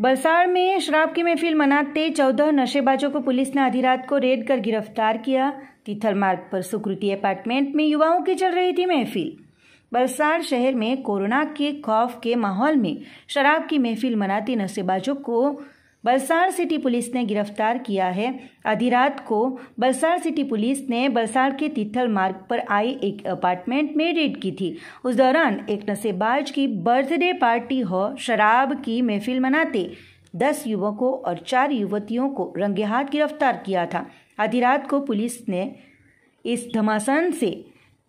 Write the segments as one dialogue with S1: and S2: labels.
S1: बलसाड़ में शराब की महफिल मनाते चौदह नशेबाजों को पुलिस ने आधी रात को रेड कर गिरफ्तार किया तिथल मार्ग पर सुकृति अपार्टमेंट में युवाओं की चल रही थी महफिल बलसाड़ शहर में कोरोना के खौफ के माहौल में शराब की महफिल मनाती नशेबाजों को बलसार सिटी पुलिस ने गिरफ्तार किया है आधी रात को बलसार सिटी पुलिस ने बलसार के तिथल मार्ग पर आई एक अपार्टमेंट में रेड की थी उस दौरान एक नशेबाज की बर्थडे पार्टी हो शराब की महफिल मनाते दस युवकों और चार युवतियों को रंगे हाथ गिरफ्तार किया था आधी रात को पुलिस ने इस धमासन से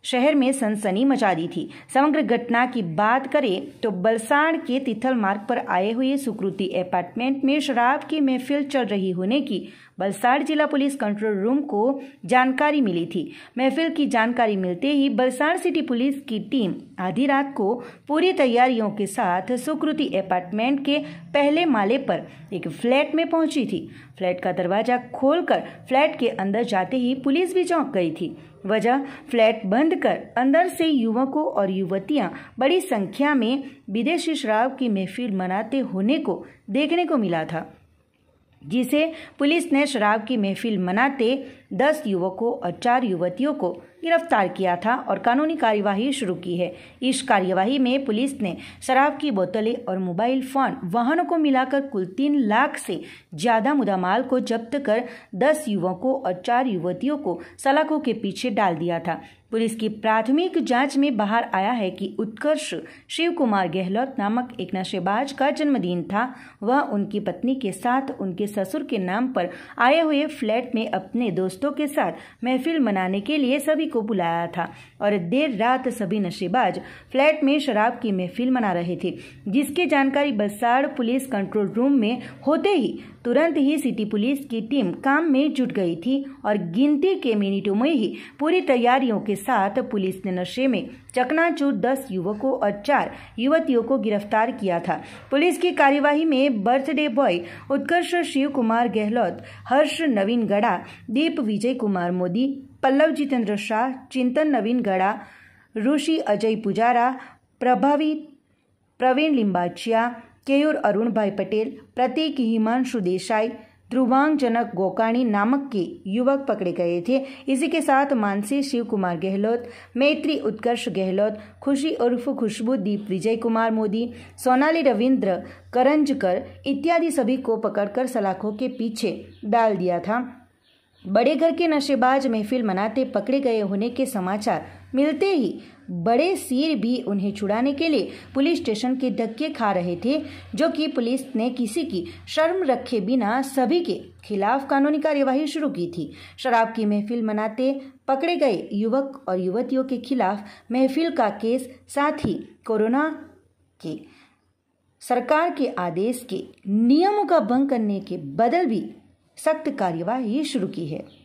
S1: शहर में सनसनी मचा दी थी समग्र घटना की बात करें तो बलसाड़ के तिथल मार्ग पर आए हुए सुकृति अपार्टमेंट में शराब की महफिल चल रही होने की बलसाड़ जिला पुलिस कंट्रोल रूम को जानकारी मिली थी महफिल की जानकारी मिलते ही बलसाड़ सिटी पुलिस की टीम आधी रात को पूरी तैयारियों के साथ सुकृति अपार्टमेंट के पहले माले पर एक फ्लैट में पहुंची थी फ्लैट का दरवाजा खोलकर फ्लैट के अंदर जाते ही पुलिस भी चौंक गई थी वजह फ्लैट बंद कर अंदर से युवकों और युवतियां बड़ी संख्या में विदेशी शराब की महफिल मनाते होने को देखने को मिला था जिसे पुलिस ने शराब की महफिल मनाते दस युवकों और चार युवतियों को गिरफ्तार किया था और कानूनी कार्यवाही शुरू की है इस कार्यवाही में पुलिस ने शराब की बोतलें और मोबाइल फोन वाहनों को मिलाकर कुल तीन लाख से ज्यादा मुदामाल को जब्त कर दस युवकों और चार युवतियों को सलाखों के पीछे डाल दिया था पुलिस की प्राथमिक जांच में बाहर आया है कि उत्कर्ष शिव कुमार गहलोत नामक एक नशेबाज का जन्मदिन था वह उनकी पत्नी के साथ उनके ससुर के नाम पर आए हुए फ्लैट में अपने दोस्तों के साथ महफिल मनाने के लिए सभी को बुलाया था और देर रात सभी नशेबाज फ्लैट में शराब की महफिल मना रहे थे जिसकी जानकारी बसाड़ पुलिस कंट्रोल रूम में होते ही तुरंत ही सिटी पुलिस की टीम काम में जुट गई थी और गिनती के मिनटों में ही पूरी तैयारियों के साथ पुलिस ने नशे में चकनाचूर दस युवकों और चार युवतियों को गिरफ्तार किया था पुलिस की कार्यवाही में बर्थडे बॉय उत्कर्ष शिव कुमार गहलोत हर्ष नवीन गढ़ा दीप विजय कुमार मोदी पल्लव जितेंद्र शाह चिंतन नवीन गढ़ा ऋषि अजय पुजारा प्रभावी प्रवीण लिंबाचिया केयूर अरुण भाई पटेल प्रतीक हिमांशु देसाई त्रुवांगजनक जनक गोकाणी नामक के युवक पकड़े गए थे इसी के साथ मानसी शिव कुमार गहलोत मैत्री उत्कर्ष गहलोत खुशी उर्फ खुशबू दीप विजय कुमार मोदी सोनाली रविंद्र करंजकर इत्यादि सभी को पकड़कर सलाखों के पीछे डाल दिया था बड़े घर के नशेबाज महफिल मनाते पकड़े गए होने के समाचार मिलते ही बड़े सिर भी उन्हें छुड़ाने के लिए पुलिस स्टेशन के धक्के खा रहे थे जो कि पुलिस ने किसी की शर्म रखे बिना सभी के खिलाफ कानूनी कार्यवाही शुरू की थी शराब की महफिल मनाते पकड़े गए युवक और युवतियों के खिलाफ महफिल का केस साथ ही कोरोना के सरकार के आदेश के नियमों का भंग करने के बदल भी सख्त कार्यवाही शुरू की है